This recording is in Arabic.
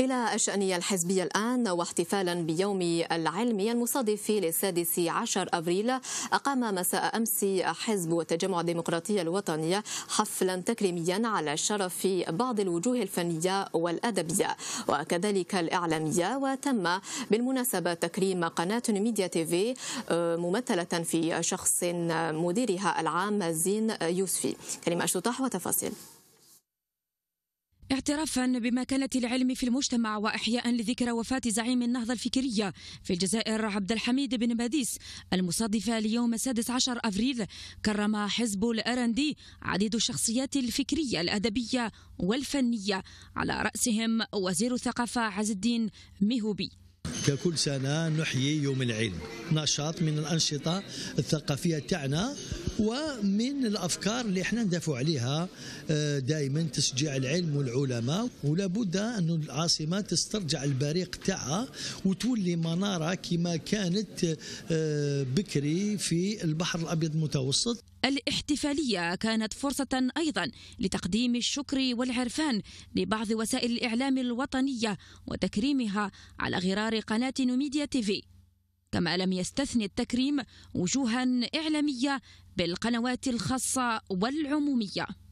إلى الشأنية الحزبية الآن واحتفالا بيوم العلم المصادف للسادس عشر أبريل أقام مساء أمس حزب والتجمع الديمقراطية الوطنية حفلا تكريميا على شرف بعض الوجوه الفنية والأدبية وكذلك الإعلامية وتم بالمناسبة تكريم قناة ميديا تيفي آه، ممثلة في شخص مديرها العام زين يوسفي كلمة أشتطاح وتفاصيل اعترافا بمكانة العلم في المجتمع وإحياء لذكرى وفاة زعيم النهضة الفكرية في الجزائر عبد الحميد بن باديس المصادفة ليوم 16 أفريل كرم حزب الأرندي عديد الشخصيات الفكرية الأدبية والفنية على رأسهم وزير الثقافة عز الدين مهوبي ككل سنة نحيي يوم العلم نشاط من الانشطه الثقافيه تاعنا ومن الافكار اللي احنا ندافع عليها آه، دائما تشجيع العلم والعلماء ولا بد ان العاصمه تسترجع البريق تاعها وتولي مناره كما كانت آه، بكري في البحر الابيض المتوسط الاحتفالية كانت فرصة أيضا لتقديم الشكر والعرفان لبعض وسائل الإعلام الوطنية وتكريمها على غرار قناة نوميديا تيفي كما لم يستثني التكريم وجوها إعلامية بالقنوات الخاصة والعمومية